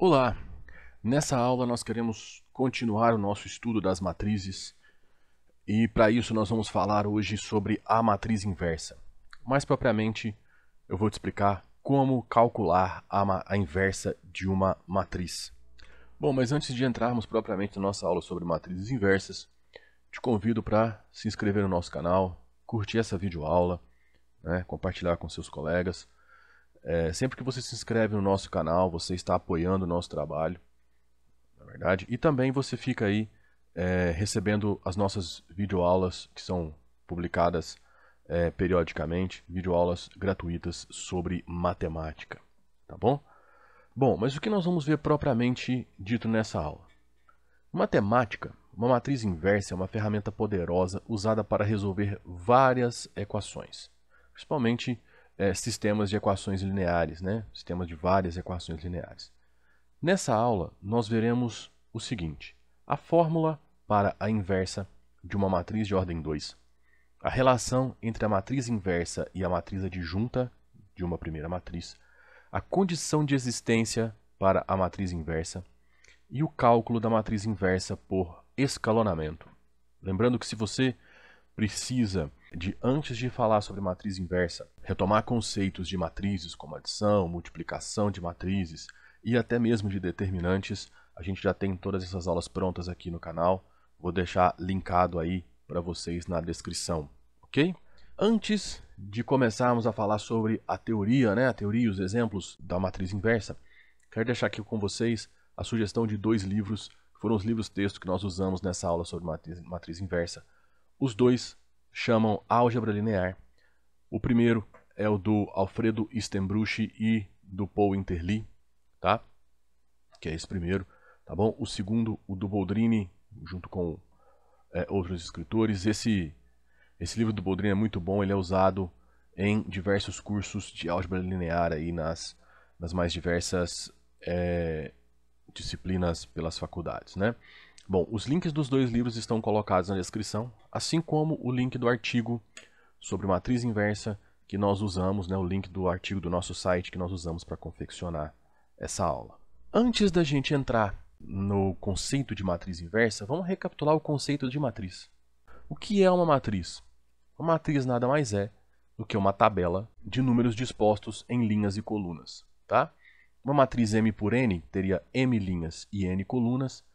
Olá! Nessa aula nós queremos continuar o nosso estudo das matrizes e para isso nós vamos falar hoje sobre a matriz inversa. Mais propriamente, eu vou te explicar como calcular a, a inversa de uma matriz. Bom, mas antes de entrarmos propriamente na nossa aula sobre matrizes inversas, te convido para se inscrever no nosso canal, curtir essa videoaula, né, compartilhar com seus colegas, é, sempre que você se inscreve no nosso canal, você está apoiando o nosso trabalho, na é verdade. E também você fica aí é, recebendo as nossas videoaulas que são publicadas é, periodicamente, videoaulas gratuitas sobre matemática, tá bom? Bom, mas o que nós vamos ver propriamente dito nessa aula? Matemática, uma matriz inversa é uma ferramenta poderosa usada para resolver várias equações, principalmente é, sistemas de equações lineares, né? sistemas de várias equações lineares. Nessa aula, nós veremos o seguinte, a fórmula para a inversa de uma matriz de ordem 2, a relação entre a matriz inversa e a matriz adjunta de uma primeira matriz, a condição de existência para a matriz inversa e o cálculo da matriz inversa por escalonamento. Lembrando que se você precisa de antes de falar sobre matriz inversa, retomar conceitos de matrizes como adição, multiplicação de matrizes e até mesmo de determinantes. A gente já tem todas essas aulas prontas aqui no canal. Vou deixar linkado aí para vocês na descrição, ok? Antes de começarmos a falar sobre a teoria, né, a teoria e os exemplos da matriz inversa, quero deixar aqui com vocês a sugestão de dois livros, que foram os livros texto que nós usamos nessa aula sobre matriz, matriz inversa. Os dois chamam álgebra linear. O primeiro é o do Alfredo Stenbruch e do Paul Interli, tá? Que é esse primeiro, tá bom? O segundo, o do Boldrini, junto com é, outros escritores. Esse, esse livro do Boldrini é muito bom, ele é usado em diversos cursos de álgebra linear aí nas, nas mais diversas é, disciplinas pelas faculdades, né? Bom, os links dos dois livros estão colocados na descrição, assim como o link do artigo sobre matriz inversa que nós usamos, né, o link do artigo do nosso site que nós usamos para confeccionar essa aula. Antes da gente entrar no conceito de matriz inversa, vamos recapitular o conceito de matriz. O que é uma matriz? Uma matriz nada mais é do que uma tabela de números dispostos em linhas e colunas. Tá? Uma matriz M por N teria M linhas e N colunas,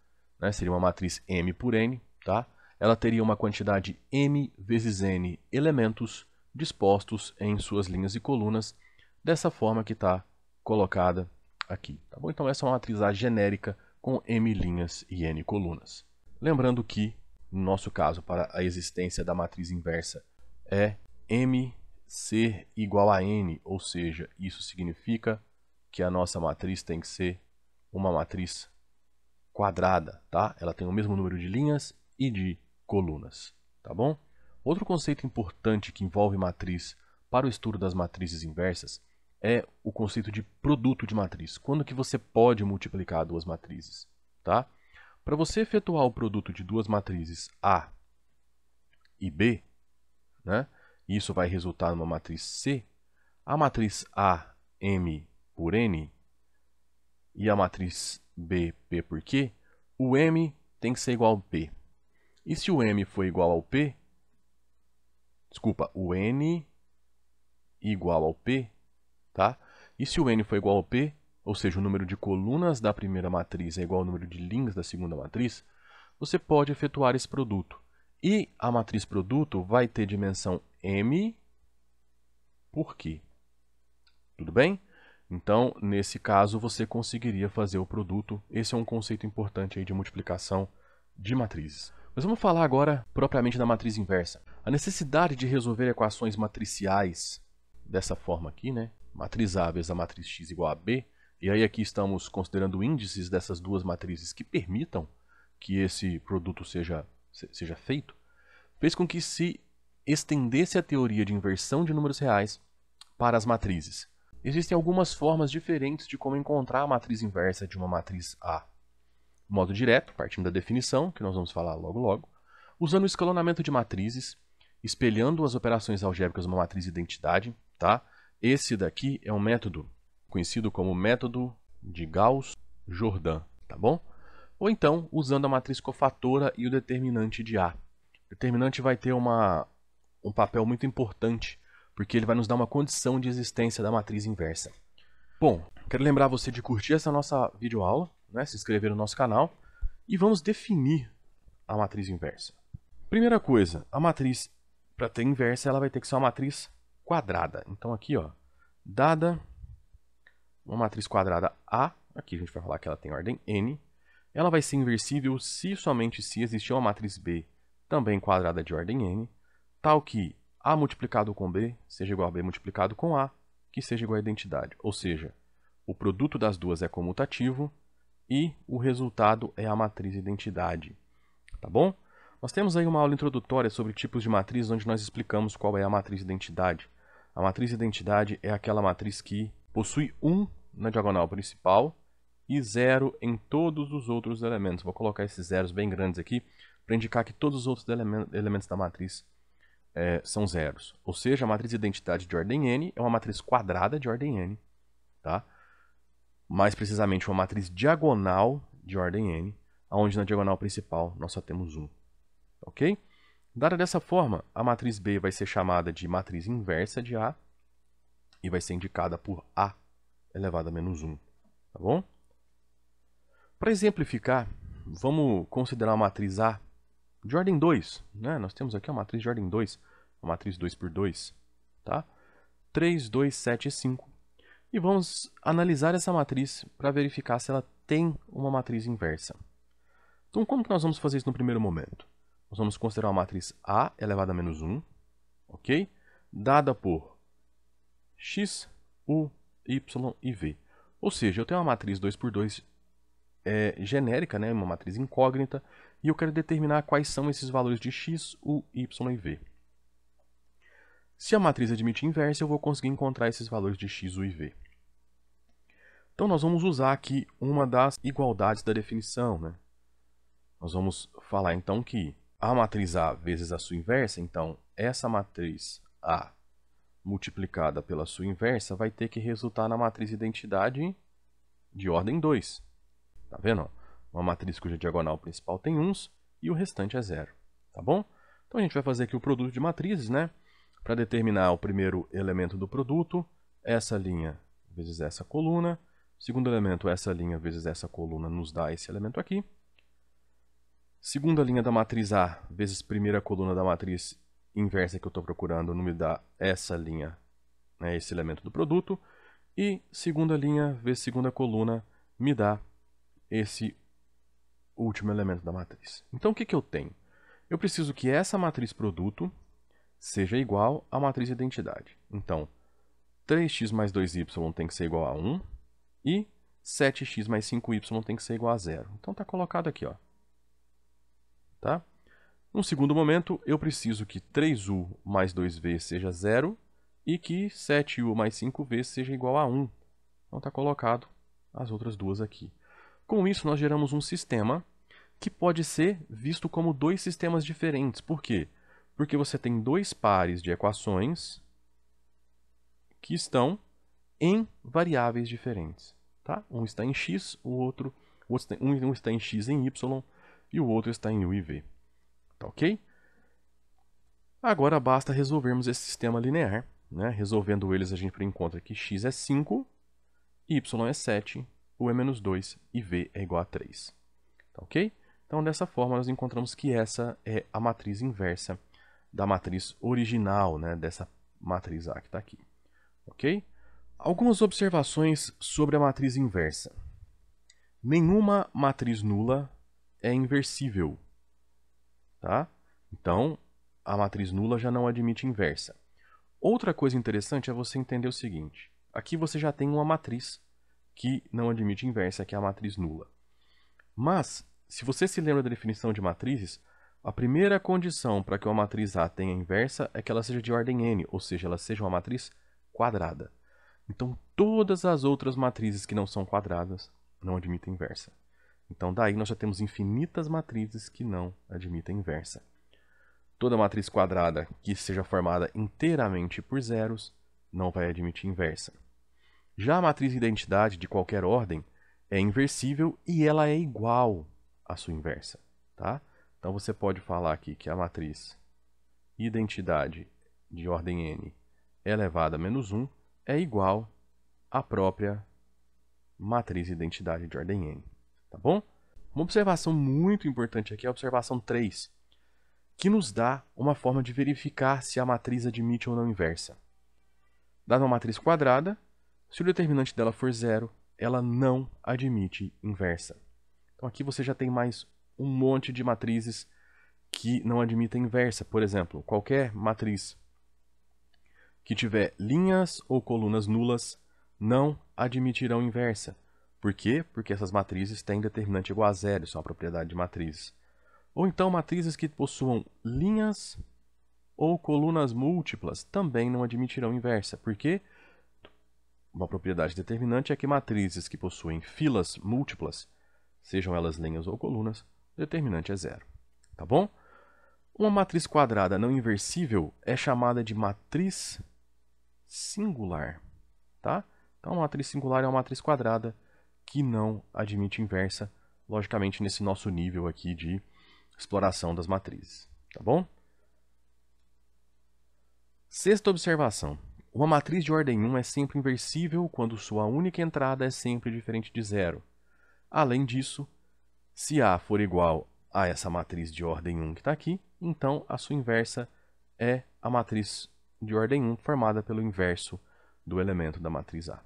né, seria uma matriz M por N, tá? ela teria uma quantidade M vezes N elementos dispostos em suas linhas e colunas, dessa forma que está colocada aqui. Tá bom? Então essa é uma matriz A genérica com M linhas e N colunas. Lembrando que, no nosso caso, para a existência da matriz inversa é M ser igual a N, ou seja, isso significa que a nossa matriz tem que ser uma matriz quadrada, tá? Ela tem o mesmo número de linhas e de colunas, tá bom? Outro conceito importante que envolve matriz para o estudo das matrizes inversas é o conceito de produto de matriz. Quando que você pode multiplicar duas matrizes, tá? Para você efetuar o produto de duas matrizes A e B, né? Isso vai resultar numa matriz C. A matriz A, M por N e a matriz B, P por Q, o M tem que ser igual ao P. E se o M for igual ao P, desculpa, o N igual ao P, tá? E se o N for igual ao P, ou seja, o número de colunas da primeira matriz é igual ao número de linhas da segunda matriz, você pode efetuar esse produto. E a matriz produto vai ter dimensão M por Q. Tudo bem? Então, nesse caso, você conseguiria fazer o produto. Esse é um conceito importante aí de multiplicação de matrizes. Mas vamos falar agora propriamente da matriz inversa. A necessidade de resolver equações matriciais dessa forma aqui, né? matrizáveis a matriz x igual a b, e aí aqui estamos considerando índices dessas duas matrizes que permitam que esse produto seja, seja feito, fez com que se estendesse a teoria de inversão de números reais para as matrizes. Existem algumas formas diferentes de como encontrar a matriz inversa de uma matriz A. Modo direto, partindo da definição, que nós vamos falar logo logo, usando o escalonamento de matrizes, espelhando as operações algébricas de uma matriz identidade, tá? Esse daqui é um método conhecido como método de Gauss-Jordan, tá bom? Ou então, usando a matriz cofatora e o determinante de A. O determinante vai ter uma, um papel muito importante porque ele vai nos dar uma condição de existência da matriz inversa. Bom, quero lembrar você de curtir essa nossa videoaula, né, se inscrever no nosso canal, e vamos definir a matriz inversa. Primeira coisa, a matriz, para ter inversa, ela vai ter que ser uma matriz quadrada. Então aqui, ó, dada uma matriz quadrada A, aqui a gente vai falar que ela tem ordem N, ela vai ser inversível se somente se existir uma matriz B também quadrada de ordem N, tal que a multiplicado com B seja igual a B multiplicado com A, que seja igual à identidade. Ou seja, o produto das duas é comutativo e o resultado é a matriz identidade. Tá bom? Nós temos aí uma aula introdutória sobre tipos de matriz, onde nós explicamos qual é a matriz identidade. A matriz identidade é aquela matriz que possui 1 na diagonal principal e 0 em todos os outros elementos. Vou colocar esses zeros bem grandes aqui para indicar que todos os outros elementos da matriz é, são zeros. Ou seja, a matriz de identidade de ordem n é uma matriz quadrada de ordem n. Tá? Mais precisamente, uma matriz diagonal de ordem n, onde na diagonal principal nós só temos 1. Ok? Dada dessa forma, a matriz B vai ser chamada de matriz inversa de A e vai ser indicada por A elevado a menos 1. Tá bom? Para exemplificar, vamos considerar a matriz A Jordan 2, né? Nós temos aqui uma matriz Jordan 2, uma matriz 2 por 2, tá? 3, 2, 7 e 5. E vamos analisar essa matriz para verificar se ela tem uma matriz inversa. Então, como que nós vamos fazer isso no primeiro momento? Nós vamos considerar a matriz A elevada a menos 1, ok? Dada por x, u, y e v. Ou seja, eu tenho uma matriz 2 por 2 é, genérica, né? uma matriz incógnita, e eu quero determinar quais são esses valores de x, u, y e v. Se a matriz admite inversa, eu vou conseguir encontrar esses valores de x, u e v. Então nós vamos usar aqui uma das igualdades da definição. Né? Nós vamos falar então que a matriz A vezes a sua inversa, então essa matriz A multiplicada pela sua inversa vai ter que resultar na matriz identidade de ordem 2. Tá vendo? uma matriz cuja diagonal principal tem uns e o restante é zero, tá bom? Então a gente vai fazer aqui o produto de matrizes, né? Para determinar o primeiro elemento do produto, essa linha vezes essa coluna, segundo elemento, essa linha vezes essa coluna nos dá esse elemento aqui. Segunda linha da matriz A vezes primeira coluna da matriz inversa que eu estou procurando não me dá essa linha, né, esse elemento do produto. E segunda linha vezes segunda coluna me dá esse o último elemento da matriz. Então, o que, que eu tenho? Eu preciso que essa matriz produto seja igual à matriz identidade. Então, 3x mais 2y tem que ser igual a 1 e 7x mais 5y tem que ser igual a 0. Então está colocado aqui. Ó. Tá? Num segundo momento, eu preciso que 3u mais 2v seja 0 e que 7u mais 5v seja igual a 1. Então está colocado as outras duas aqui. Com isso, nós geramos um sistema que pode ser visto como dois sistemas diferentes. Por quê? Porque você tem dois pares de equações que estão em variáveis diferentes. Tá? Um está em x, o outro, o outro um está em x em y e o outro está em u e v. Tá ok? Agora basta resolvermos esse sistema linear. Né? Resolvendo eles, a gente encontra que x é 5, y é 7 u e menos 2 e v é igual a 3. Tá ok? Então, dessa forma, nós encontramos que essa é a matriz inversa da matriz original, né, dessa matriz A que está aqui. Ok? Algumas observações sobre a matriz inversa. Nenhuma matriz nula é inversível. Tá? Então, a matriz nula já não admite inversa. Outra coisa interessante é você entender o seguinte. Aqui você já tem uma matriz que não admite inversa, que é a matriz nula. Mas, se você se lembra da definição de matrizes, a primeira condição para que uma matriz A tenha inversa é que ela seja de ordem n, ou seja, ela seja uma matriz quadrada. Então, todas as outras matrizes que não são quadradas não admitem inversa. Então, daí nós já temos infinitas matrizes que não admitem inversa. Toda matriz quadrada que seja formada inteiramente por zeros não vai admitir inversa. Já a matriz identidade de qualquer ordem é inversível e ela é igual à sua inversa, tá? Então você pode falar aqui que a matriz identidade de ordem n elevada a menos 1 é igual à própria matriz identidade de ordem n, tá bom? Uma observação muito importante aqui é a observação 3, que nos dá uma forma de verificar se a matriz admite ou não inversa. Dada uma matriz quadrada, se o determinante dela for zero, ela não admite inversa. Então aqui você já tem mais um monte de matrizes que não admitem inversa. Por exemplo, qualquer matriz que tiver linhas ou colunas nulas não admitirão inversa. Por quê? Porque essas matrizes têm determinante igual a zero, isso é uma propriedade de matrizes. Ou então matrizes que possuam linhas ou colunas múltiplas também não admitirão inversa. Por quê? Porque uma propriedade determinante é que matrizes que possuem filas múltiplas, sejam elas linhas ou colunas, o determinante é zero. Tá bom? Uma matriz quadrada não inversível é chamada de matriz singular. Tá? Então, uma matriz singular é uma matriz quadrada que não admite inversa, logicamente, nesse nosso nível aqui de exploração das matrizes. Tá bom? Sexta observação. Uma matriz de ordem 1 é sempre inversível quando sua única entrada é sempre diferente de zero. Além disso, se A for igual a essa matriz de ordem 1 que está aqui, então a sua inversa é a matriz de ordem 1 formada pelo inverso do elemento da matriz A.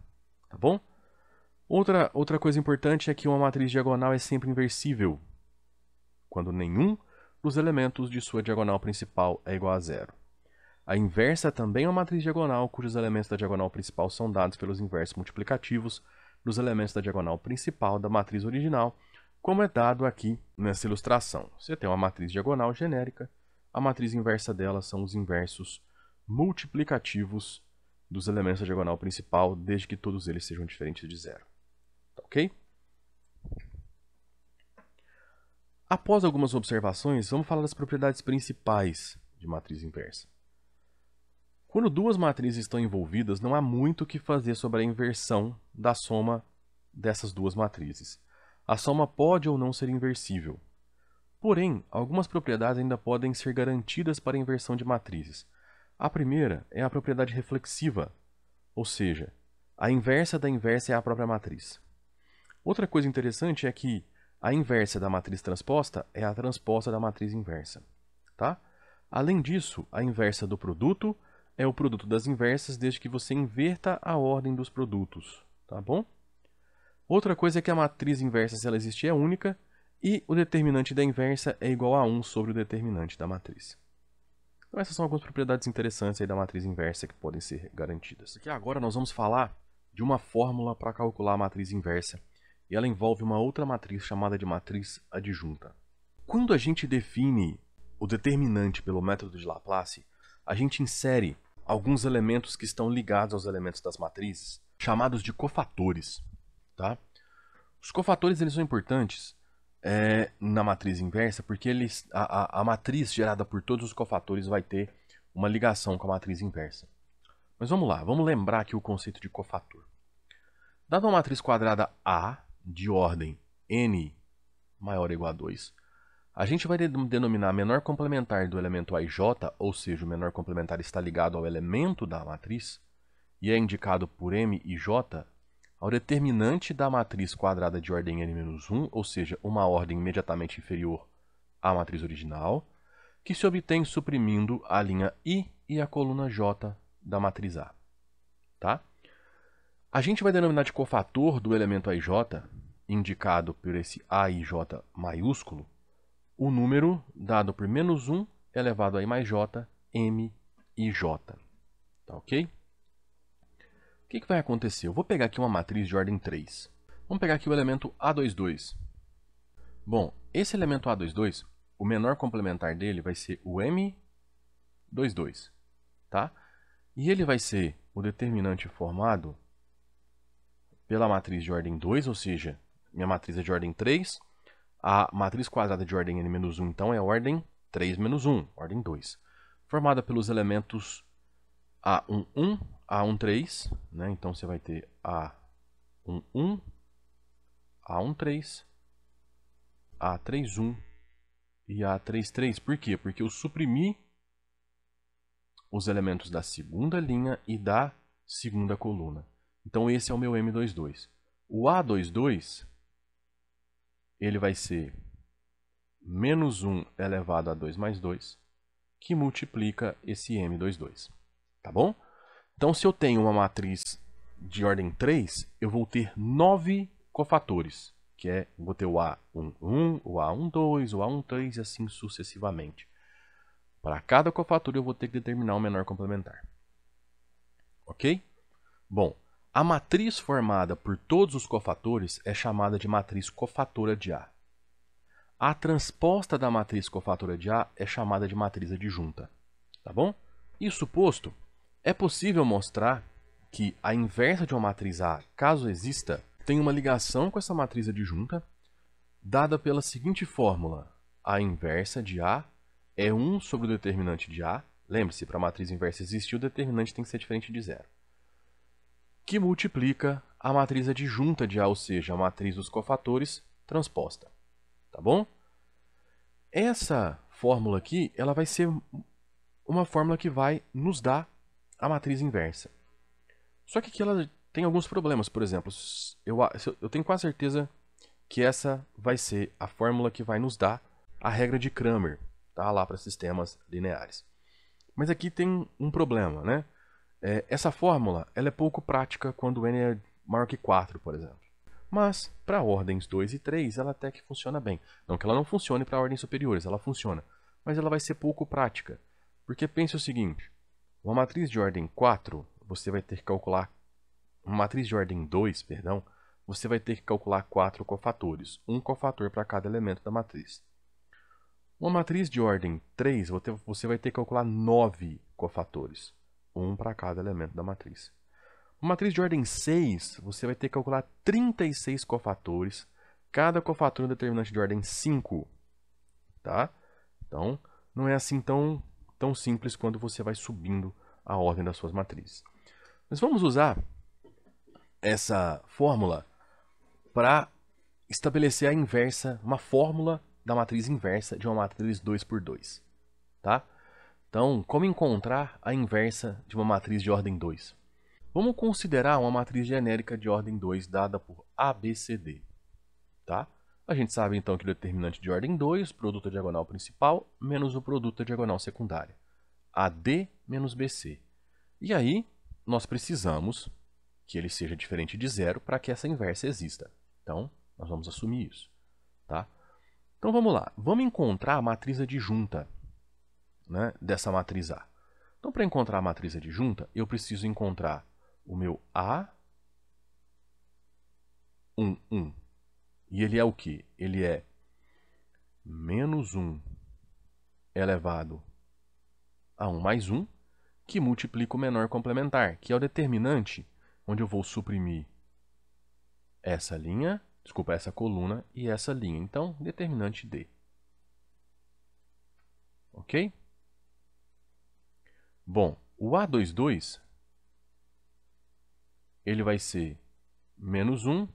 Tá bom? Outra, outra coisa importante é que uma matriz diagonal é sempre inversível, quando nenhum dos elementos de sua diagonal principal é igual a zero. A inversa também é uma matriz diagonal cujos elementos da diagonal principal são dados pelos inversos multiplicativos dos elementos da diagonal principal da matriz original, como é dado aqui nessa ilustração. Você tem uma matriz diagonal genérica, a matriz inversa dela são os inversos multiplicativos dos elementos da diagonal principal, desde que todos eles sejam diferentes de zero. Tá ok? Após algumas observações, vamos falar das propriedades principais de matriz inversa. Quando duas matrizes estão envolvidas, não há muito o que fazer sobre a inversão da soma dessas duas matrizes. A soma pode ou não ser inversível. Porém, algumas propriedades ainda podem ser garantidas para a inversão de matrizes. A primeira é a propriedade reflexiva, ou seja, a inversa da inversa é a própria matriz. Outra coisa interessante é que a inversa da matriz transposta é a transposta da matriz inversa. Tá? Além disso, a inversa do produto é o produto das inversas desde que você inverta a ordem dos produtos, tá bom? Outra coisa é que a matriz inversa, se ela existe, é única e o determinante da inversa é igual a 1 sobre o determinante da matriz. Então essas são algumas propriedades interessantes da matriz inversa que podem ser garantidas. Aqui agora nós vamos falar de uma fórmula para calcular a matriz inversa e ela envolve uma outra matriz chamada de matriz adjunta. Quando a gente define o determinante pelo método de Laplace, a gente insere alguns elementos que estão ligados aos elementos das matrizes, chamados de cofatores. Tá? Os cofatores eles são importantes é, na matriz inversa porque eles, a, a, a matriz gerada por todos os cofatores vai ter uma ligação com a matriz inversa. Mas vamos lá, vamos lembrar aqui o conceito de cofator. Dada uma matriz quadrada A de ordem n maior ou igual a 2, a gente vai denominar menor complementar do elemento AJ, ou seja, o menor complementar está ligado ao elemento da matriz, e é indicado por M e J, ao determinante da matriz quadrada de ordem n-1, ou seja, uma ordem imediatamente inferior à matriz original, que se obtém suprimindo a linha I e a coluna J da matriz A. Tá? A gente vai denominar de cofator do elemento AJ, indicado por esse AIJ maiúsculo, o número dado por menos 1 elevado a i mais j, m e j. Tá ok? O que, que vai acontecer? Eu vou pegar aqui uma matriz de ordem 3. Vamos pegar aqui o elemento A22. Bom, esse elemento A22, o menor complementar dele vai ser o M22, tá? E ele vai ser o determinante formado pela matriz de ordem 2, ou seja, minha matriz é de ordem 3, a matriz quadrada de ordem n-1, então, é a ordem 3-1, ordem 2, formada pelos elementos A11, A13, né? então você vai ter A11, A13, A31 e A33. Por quê? Porque eu suprimi os elementos da segunda linha e da segunda coluna. Então esse é o meu M22. O A22 ele vai ser menos 1 elevado a 2 mais 2, que multiplica esse M22. Tá bom? Então, se eu tenho uma matriz de ordem 3, eu vou ter 9 cofatores, que é, vou ter o A11, o A12, o A13 e assim sucessivamente. Para cada cofator eu vou ter que determinar o menor complementar. Ok? Bom, a matriz formada por todos os cofatores é chamada de matriz cofatora de A. A transposta da matriz cofatora de A é chamada de matriz adjunta. Tá bom? Isso posto, é possível mostrar que a inversa de uma matriz A, caso exista, tem uma ligação com essa matriz adjunta, dada pela seguinte fórmula. A inversa de A é 1 sobre o determinante de A. Lembre-se, para a matriz inversa existir, o determinante tem que ser diferente de zero que multiplica a matriz adjunta de A, ou seja, a matriz dos cofatores transposta. Tá bom? Essa fórmula aqui, ela vai ser uma fórmula que vai nos dar a matriz inversa. Só que aqui ela tem alguns problemas, por exemplo, eu, eu tenho quase certeza que essa vai ser a fórmula que vai nos dar a regra de Cramer, tá lá para sistemas lineares. Mas aqui tem um problema, né? É, essa fórmula ela é pouco prática quando n é maior que 4, por exemplo. Mas, para ordens 2 e 3, ela até que funciona bem. Não que ela não funcione para ordens superiores, ela funciona. Mas ela vai ser pouco prática. Porque pense o seguinte, uma matriz de ordem 4, você vai ter que calcular... Uma matriz de ordem 2, perdão, você vai ter que calcular 4 cofatores, um cofator para cada elemento da matriz. Uma matriz de ordem 3, você vai ter que calcular 9 cofatores um para cada elemento da matriz. Uma matriz de ordem 6, você vai ter que calcular 36 cofatores, cada cofator é um determinante de ordem 5. Tá? Então, não é assim tão, tão simples quando você vai subindo a ordem das suas matrizes. Nós vamos usar essa fórmula para estabelecer a inversa, uma fórmula da matriz inversa de uma matriz 2 por 2. Tá? Então, como encontrar a inversa de uma matriz de ordem 2? Vamos considerar uma matriz genérica de ordem 2 dada por ABCD. Tá? A gente sabe então que o determinante de ordem 2, produto da diagonal principal, menos o produto da diagonal secundária. AD menos BC. E aí, nós precisamos que ele seja diferente de zero para que essa inversa exista. Então, nós vamos assumir isso. Tá? Então vamos lá, vamos encontrar a matriz adjunta né, dessa matriz A. Então, para encontrar a matriz adjunta, eu preciso encontrar o meu A, 1, 1. E ele é o que? Ele é menos 1 elevado a 1 mais 1, que multiplica o menor complementar, que é o determinante, onde eu vou suprimir essa linha, desculpa, essa coluna e essa linha. Então, determinante D. Ok? Bom, o A22 ele vai ser menos 1,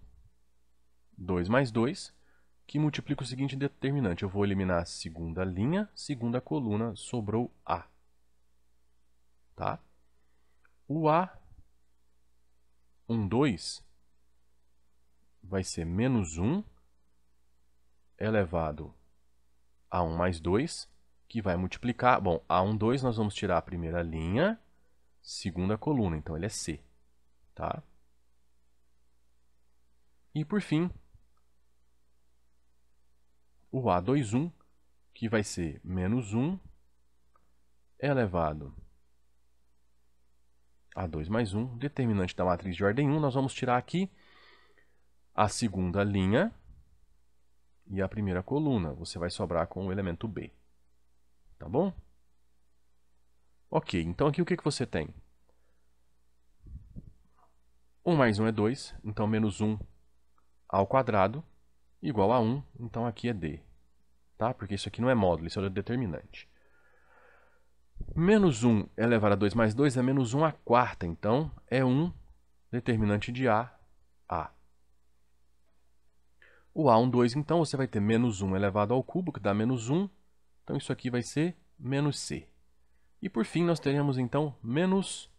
2 mais 2, que multiplica o seguinte determinante. Eu vou eliminar a segunda linha, segunda coluna, sobrou A. Tá? O A, 12 vai ser menos 1 elevado a 1 mais 2, que vai multiplicar. Bom, A12 nós vamos tirar a primeira linha, segunda coluna, então ele é C. Tá? E por fim, o A21, que vai ser menos 1 é elevado a 2 mais 1, determinante da matriz de ordem 1, nós vamos tirar aqui a segunda linha e a primeira coluna. Você vai sobrar com o elemento B. Tá bom? Ok, então aqui o que, que você tem? 1 mais 1 é 2, então menos 1 ao quadrado igual a 1, então aqui é D. Tá? Porque isso aqui não é módulo, isso é determinante. Menos 1 elevado a 2 mais 2 é menos 1 à quarta, então é 1 determinante de A, A. O A1, 2, então você vai ter menos 1 elevado ao cubo, que dá menos 1, então isso aqui vai ser menos C. E por fim, nós teremos então menos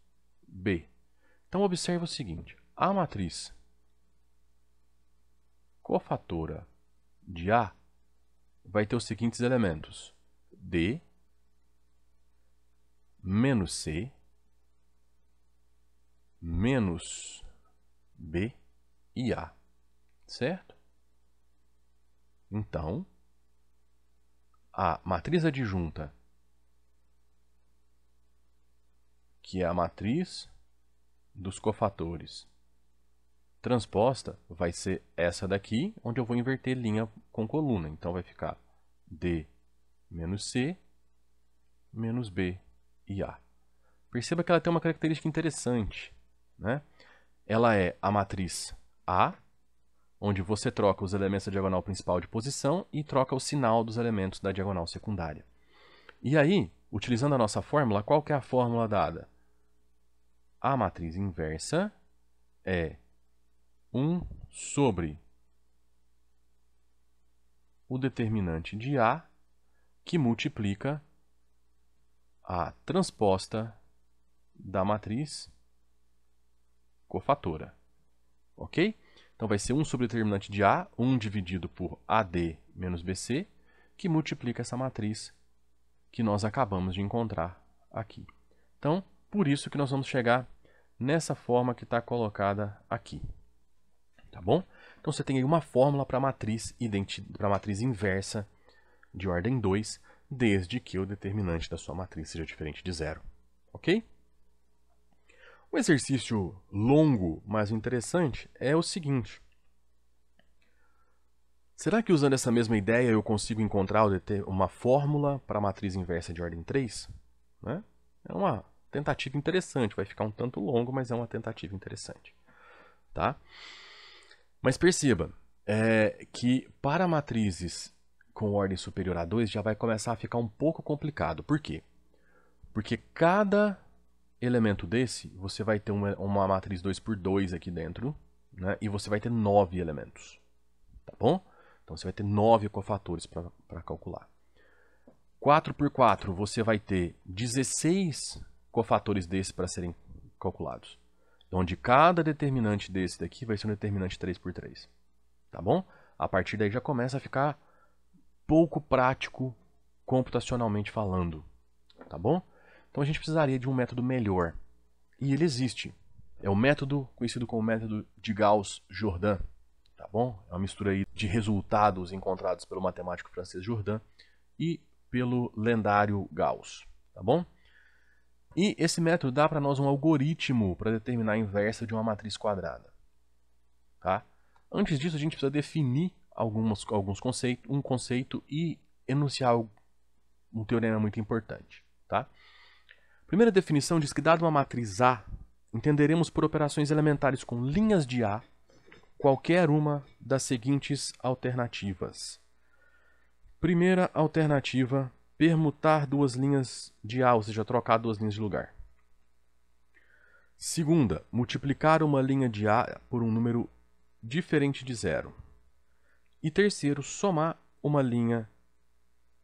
B. Então observa o seguinte, a matriz cofatora de A vai ter os seguintes elementos. D menos C menos B e A, certo? Então, a matriz adjunta, que é a matriz dos cofatores transposta vai ser essa daqui, onde eu vou inverter linha com coluna. Então, vai ficar D menos C menos B e A. Perceba que ela tem uma característica interessante. Né? Ela é a matriz A onde você troca os elementos da diagonal principal de posição e troca o sinal dos elementos da diagonal secundária. E aí, utilizando a nossa fórmula, qual é a fórmula dada? A matriz inversa é 1 sobre o determinante de A que multiplica a transposta da matriz cofatora. Ok? Então vai ser 1 sobre o determinante de A, 1 dividido por AD menos BC, que multiplica essa matriz que nós acabamos de encontrar aqui. Então, por isso que nós vamos chegar nessa forma que está colocada aqui. Tá bom? Então você tem aí uma fórmula para matriz, matriz inversa de ordem 2, desde que o determinante da sua matriz seja diferente de zero. Ok? Um exercício longo, mas interessante, é o seguinte. Será que usando essa mesma ideia eu consigo encontrar uma fórmula para a matriz inversa de ordem 3? Né? É uma tentativa interessante, vai ficar um tanto longo, mas é uma tentativa interessante. Tá? Mas perceba é, que para matrizes com ordem superior a 2 já vai começar a ficar um pouco complicado. Por quê? Porque cada elemento desse, você vai ter uma, uma matriz 2 por 2 aqui dentro, né? e você vai ter 9 elementos, tá bom? Então você vai ter 9 cofatores para calcular. 4 por 4, você vai ter 16 cofatores desses para serem calculados. Onde então, cada determinante desse daqui vai ser um determinante 3 por 3. Tá bom? A partir daí já começa a ficar pouco prático computacionalmente falando. Tá bom? Então a gente precisaria de um método melhor. E ele existe. É o método conhecido como método de Gauss-Jordan, tá bom? É uma mistura aí de resultados encontrados pelo matemático francês Jordan e pelo lendário Gauss, tá bom? E esse método dá para nós um algoritmo para determinar a inversa de uma matriz quadrada. Tá? Antes disso, a gente precisa definir algumas, alguns conceitos, um conceito e enunciar um teorema muito importante. Tá? A primeira definição diz que, dada uma matriz A, entenderemos por operações elementares com linhas de A qualquer uma das seguintes alternativas. Primeira alternativa, permutar duas linhas de A, ou seja, trocar duas linhas de lugar. Segunda, multiplicar uma linha de A por um número diferente de zero. E terceiro, somar uma linha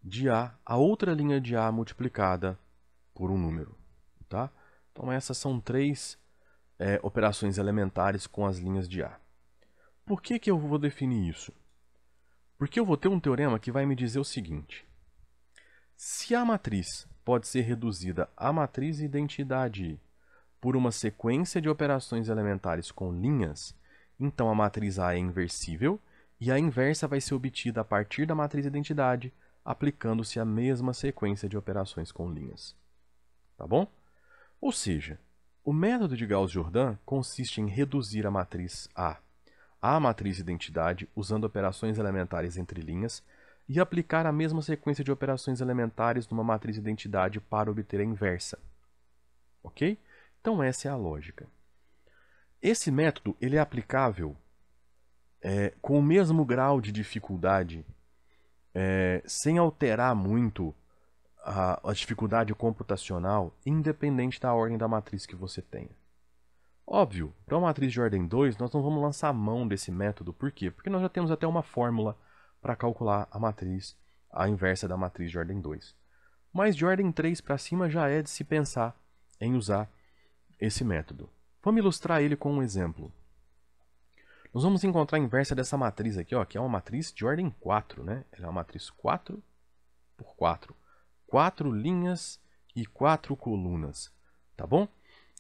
de A a outra linha de A multiplicada por um número, tá? Então essas são três é, operações elementares com as linhas de A. Por que, que eu vou definir isso? Porque eu vou ter um teorema que vai me dizer o seguinte. Se a matriz pode ser reduzida à matriz identidade por uma sequência de operações elementares com linhas, então a matriz A é inversível e a inversa vai ser obtida a partir da matriz identidade, aplicando-se a mesma sequência de operações com linhas tá bom? Ou seja, o método de Gauss-Jordan consiste em reduzir a matriz A à matriz identidade usando operações elementares entre linhas e aplicar a mesma sequência de operações elementares numa matriz identidade para obter a inversa. Ok? Então essa é a lógica. Esse método ele é aplicável é, com o mesmo grau de dificuldade, é, sem alterar muito a, a dificuldade computacional independente da ordem da matriz que você tenha. Óbvio, para uma matriz de ordem 2, nós não vamos lançar mão desse método. Por quê? Porque nós já temos até uma fórmula para calcular a matriz, a inversa da matriz de ordem 2. Mas de ordem 3 para cima já é de se pensar em usar esse método. Vamos ilustrar ele com um exemplo. Nós vamos encontrar a inversa dessa matriz aqui, ó, que é uma matriz de ordem 4, né? Ela é uma matriz 4 por 4 quatro linhas e quatro colunas, tá bom?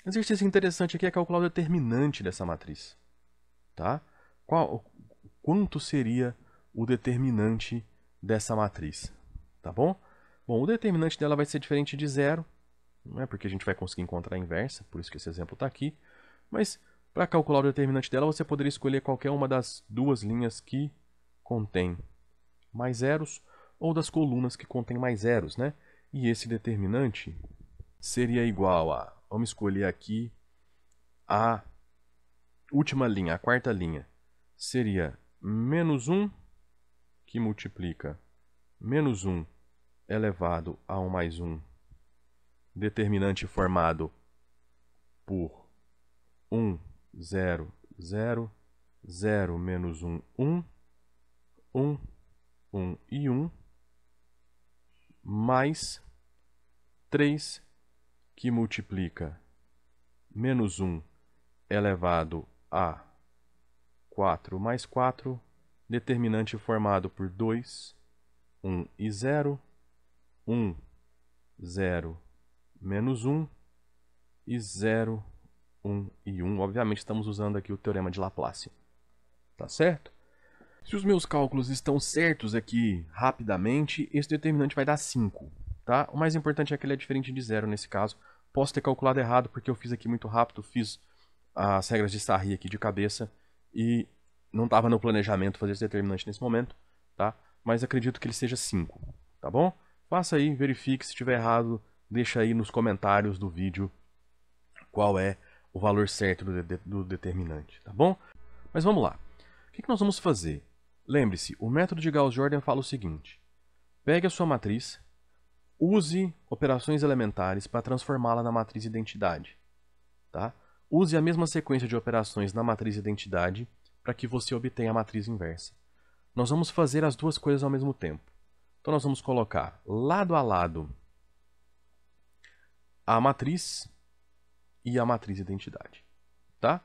exercício interessante aqui é calcular o determinante dessa matriz, tá? Qual, quanto seria o determinante dessa matriz, tá bom? Bom, o determinante dela vai ser diferente de zero, não é porque a gente vai conseguir encontrar a inversa, por isso que esse exemplo está aqui, mas para calcular o determinante dela, você poderia escolher qualquer uma das duas linhas que contém mais zeros ou das colunas que contêm mais zeros, né? E esse determinante seria igual a, vamos escolher aqui, a última linha, a quarta linha, seria menos 1, que multiplica menos 1 elevado a 1 mais 1, determinante formado por 1, 0, 0, 0 menos 1, 1, 1, 1 e 1, mais 3 que multiplica menos 1 elevado a 4 mais 4, determinante formado por 2, 1 e 0, 1, 0, menos 1 e 0, 1 e 1. Obviamente estamos usando aqui o Teorema de Laplace. Tá certo? Se os meus cálculos estão certos aqui rapidamente, esse determinante vai dar 5. Tá? O mais importante é que ele é diferente de zero nesse caso. Posso ter calculado errado porque eu fiz aqui muito rápido, fiz as regras de Sarri aqui de cabeça e não estava no planejamento fazer esse determinante nesse momento, tá? Mas acredito que ele seja 5, tá bom? Faça aí, verifique, se estiver errado, deixa aí nos comentários do vídeo qual é o valor certo do, de do determinante, tá bom? Mas vamos lá. O que, que nós vamos fazer? Lembre-se, o método de Gauss-Jordan fala o seguinte: pegue a sua matriz, use operações elementares para transformá-la na matriz identidade. Tá? Use a mesma sequência de operações na matriz identidade para que você obtenha a matriz inversa. Nós vamos fazer as duas coisas ao mesmo tempo. Então nós vamos colocar lado a lado a matriz e a matriz identidade. Tá?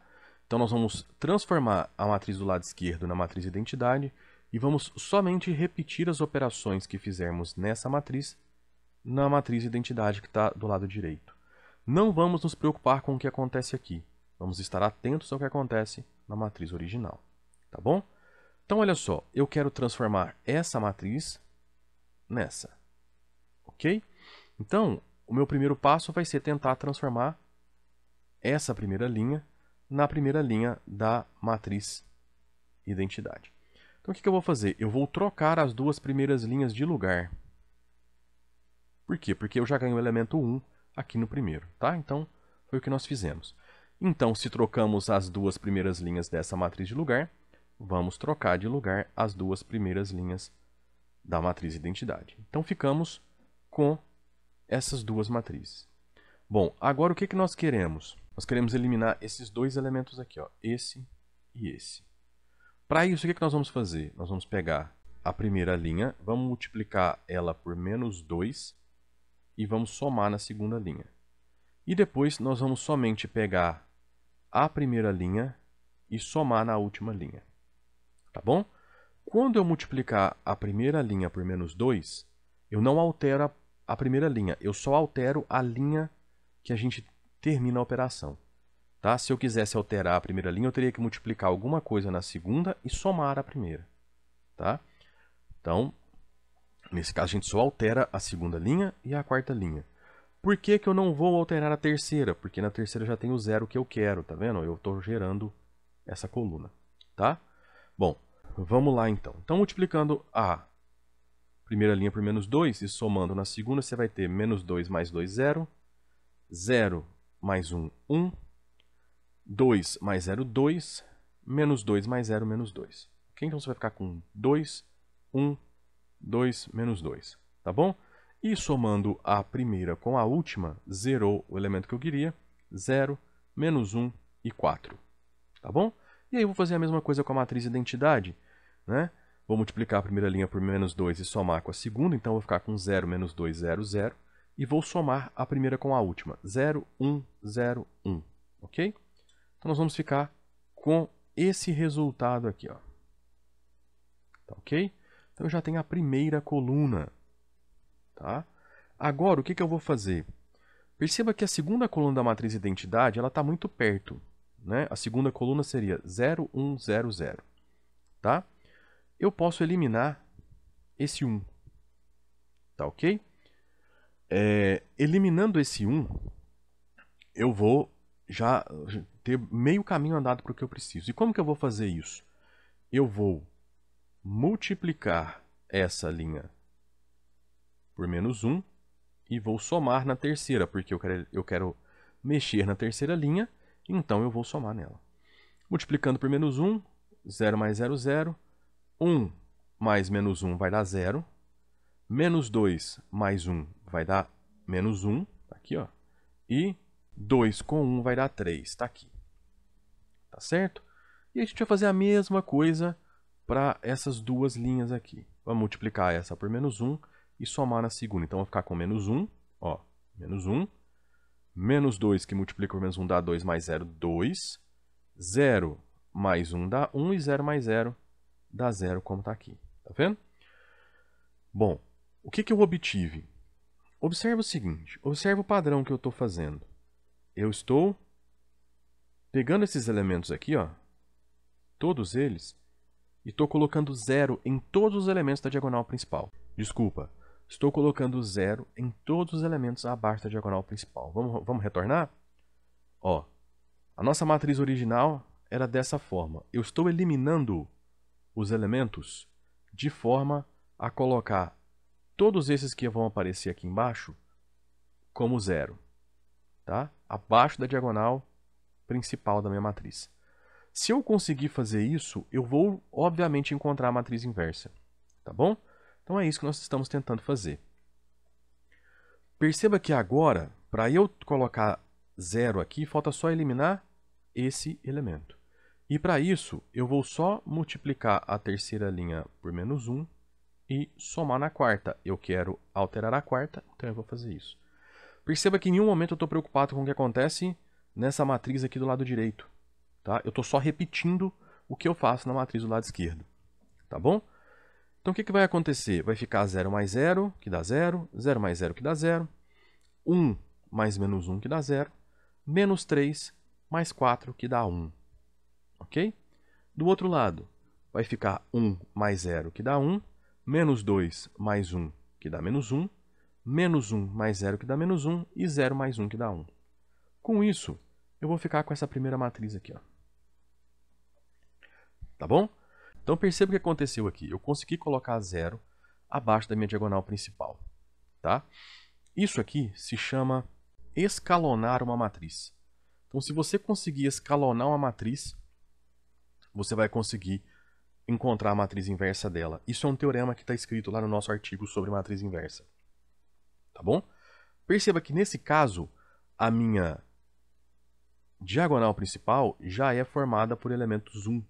Então nós vamos transformar a matriz do lado esquerdo na matriz identidade e vamos somente repetir as operações que fizermos nessa matriz na matriz identidade que está do lado direito. Não vamos nos preocupar com o que acontece aqui. Vamos estar atentos ao que acontece na matriz original. Tá bom? Então, olha só. Eu quero transformar essa matriz nessa. Ok? Então, o meu primeiro passo vai ser tentar transformar essa primeira linha na primeira linha da matriz identidade. Então o que, eu vou fazer? Eu vou trocar as duas primeiras linhas de lugar. Por quê? Porque eu já ganho o elemento 1 aqui no primeiro, tá? Então foi o que nós fizemos. Então, se trocamos as duas primeiras linhas dessa matriz de lugar, vamos trocar de lugar as duas primeiras linhas da matriz identidade. Então, ficamos com essas duas matrizes. Bom, agora o que, que nós queremos? Nós queremos eliminar esses dois elementos aqui, ó, esse e esse. Para isso, o que, é que nós vamos fazer? Nós vamos pegar a primeira linha, vamos multiplicar ela por menos 2 e vamos somar na segunda linha. E depois nós vamos somente pegar a primeira linha e somar na última linha. Tá bom? Quando eu multiplicar a primeira linha por menos 2, eu não altero a primeira linha, eu só altero a linha que a gente termina a operação. Tá? Se eu quisesse alterar a primeira linha, eu teria que multiplicar alguma coisa na segunda e somar a primeira. Tá? Então, nesse caso, a gente só altera a segunda linha e a quarta linha. Por que, que eu não vou alterar a terceira? Porque na terceira já tem o zero que eu quero, tá vendo? Eu estou gerando essa coluna, tá? Bom, vamos lá então. Então, multiplicando a primeira linha por menos 2 e somando na segunda, você vai ter menos 2 mais 2, zero, zero mais 1, 1. 2 mais 0, 2. Menos 2 mais 0, menos 2. Okay? Então você vai ficar com 2, 1, 2, menos 2. Tá bom? E somando a primeira com a última, zerou o elemento que eu queria. 0, menos 1 e 4. Tá bom? E aí eu vou fazer a mesma coisa com a matriz identidade. Né? Vou multiplicar a primeira linha por menos 2 e somar com a segunda. Então eu vou ficar com 0, menos 2, 0, 0 e vou somar a primeira com a última. 0, 1, 0, 1, ok? Então nós vamos ficar com esse resultado aqui, ó. Tá ok? Então eu já tenho a primeira coluna, tá? Agora, o que, que eu vou fazer? Perceba que a segunda coluna da matriz identidade ela está muito perto. Né? A segunda coluna seria 0, 1, 0, 0. Tá? Eu posso eliminar esse 1. Tá ok? é, eliminando esse 1, eu vou já ter meio caminho andado para o que eu preciso. E como que eu vou fazer isso? Eu vou multiplicar essa linha por menos 1 e vou somar na terceira, porque eu quero, eu quero mexer na terceira linha, então eu vou somar nela. Multiplicando por menos 1, 0 mais 0, 0. 1 mais menos 1 vai dar 0. Menos 2 mais 1 vai dar menos 1, tá aqui, ó. E 2 com 1 vai dar 3, tá aqui. Tá certo? E a gente vai fazer a mesma coisa para essas duas linhas aqui. Vamos multiplicar essa por menos 1 e somar na segunda. Então, vai ficar com menos 1, ó, menos 1. Menos 2, que multiplica por menos 1 dá 2, mais 0, 2. 0 mais 1 dá 1 e 0 mais 0 dá 0, como está aqui. Tá vendo? Bom, o que, que eu obtive? Observa o seguinte, observa o padrão que eu estou fazendo. Eu estou pegando esses elementos aqui, ó, todos eles, e estou colocando zero em todos os elementos da diagonal principal. Desculpa, estou colocando zero em todos os elementos abaixo da diagonal principal. Vamos, vamos retornar? Ó, a nossa matriz original era dessa forma. Eu estou eliminando os elementos de forma a colocar todos esses que vão aparecer aqui embaixo como zero, tá? abaixo da diagonal principal da minha matriz. Se eu conseguir fazer isso, eu vou, obviamente, encontrar a matriz inversa, tá bom? Então é isso que nós estamos tentando fazer. Perceba que agora, para eu colocar zero aqui, falta só eliminar esse elemento. E para isso, eu vou só multiplicar a terceira linha por menos 1 e somar na quarta. Eu quero alterar a quarta, então eu vou fazer isso. Perceba que em nenhum momento eu estou preocupado com o que acontece nessa matriz aqui do lado direito. Tá? Eu estou só repetindo o que eu faço na matriz do lado esquerdo. Tá bom? Então o que, que vai acontecer? Vai ficar 0 mais 0, que dá 0, 0 mais 0, que dá 0, 1 mais menos 1, que dá 0, menos 3 mais 4, que dá 1. Ok? Do outro lado, vai ficar 1 mais 0, que dá 1, menos 2 mais 1, que dá menos 1, menos 1 mais 0, que dá menos 1, e 0 mais 1, que dá 1. Com isso, eu vou ficar com essa primeira matriz aqui. Ó. Tá bom? Então perceba o que aconteceu aqui. Eu consegui colocar 0 abaixo da minha diagonal principal. Tá? Isso aqui se chama escalonar uma matriz. Então se você conseguir escalonar uma matriz, você vai conseguir encontrar a matriz inversa dela. Isso é um teorema que está escrito lá no nosso artigo sobre matriz inversa. Tá bom? Perceba que nesse caso, a minha diagonal principal já é formada por elementos 1.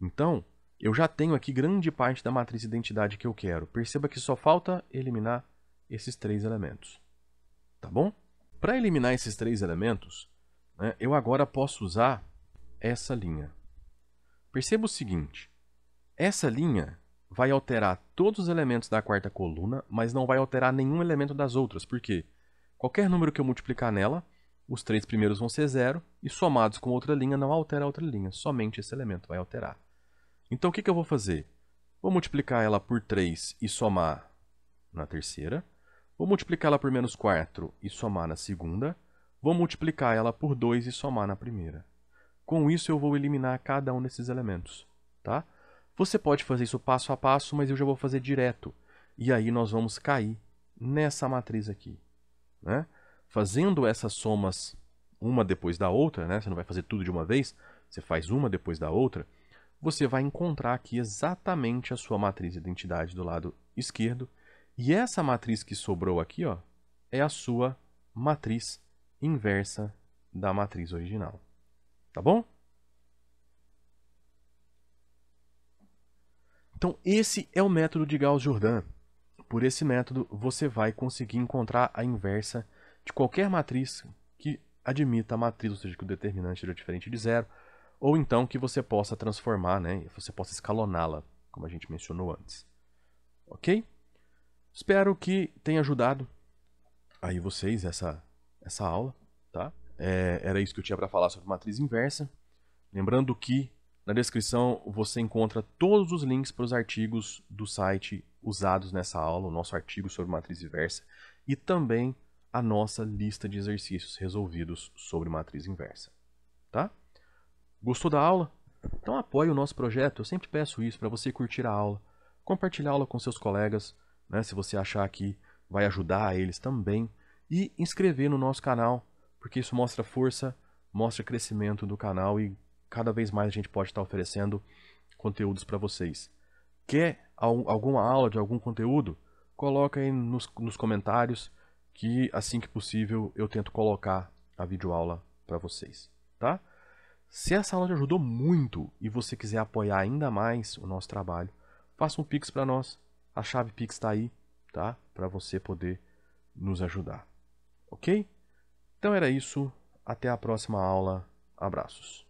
Então, eu já tenho aqui grande parte da matriz identidade que eu quero. Perceba que só falta eliminar esses três elementos. Tá bom? Para eliminar esses três elementos, né, eu agora posso usar essa linha. Perceba o seguinte, essa linha vai alterar todos os elementos da quarta coluna, mas não vai alterar nenhum elemento das outras, porque qualquer número que eu multiplicar nela, os três primeiros vão ser zero, e somados com outra linha não altera a outra linha, somente esse elemento vai alterar. Então o que, que eu vou fazer? Vou multiplicar ela por 3 e somar na terceira. Vou multiplicar ela por menos 4 e somar na segunda. Vou multiplicar ela por 2 e somar na primeira. Com isso eu vou eliminar cada um desses elementos, tá? Você pode fazer isso passo a passo, mas eu já vou fazer direto. E aí nós vamos cair nessa matriz aqui. Né? Fazendo essas somas uma depois da outra, né? você não vai fazer tudo de uma vez, você faz uma depois da outra, você vai encontrar aqui exatamente a sua matriz de identidade do lado esquerdo. E essa matriz que sobrou aqui ó, é a sua matriz inversa da matriz original. Tá bom? Então, esse é o método de Gauss-Jordan. Por esse método, você vai conseguir encontrar a inversa de qualquer matriz que admita a matriz, ou seja, que o determinante seja diferente de zero, ou então que você possa transformar, né, você possa escaloná-la, como a gente mencionou antes. Ok? Espero que tenha ajudado aí vocês essa, essa aula, tá? É, era isso que eu tinha para falar sobre matriz inversa. Lembrando que na descrição você encontra todos os links para os artigos do site usados nessa aula, o nosso artigo sobre matriz inversa e também a nossa lista de exercícios resolvidos sobre matriz inversa. Tá? Gostou da aula? Então apoie o nosso projeto, eu sempre peço isso para você curtir a aula, compartilhar a aula com seus colegas, né, se você achar que vai ajudar eles também, e inscrever no nosso canal, porque isso mostra força, mostra crescimento do canal e cada vez mais a gente pode estar oferecendo conteúdos para vocês. Quer alguma aula de algum conteúdo? Coloca aí nos, nos comentários que assim que possível eu tento colocar a videoaula para vocês, tá? Se essa aula te ajudou muito e você quiser apoiar ainda mais o nosso trabalho, faça um Pix para nós. A chave Pix está aí, tá? Para você poder nos ajudar, ok? Então era isso. Até a próxima aula. Abraços.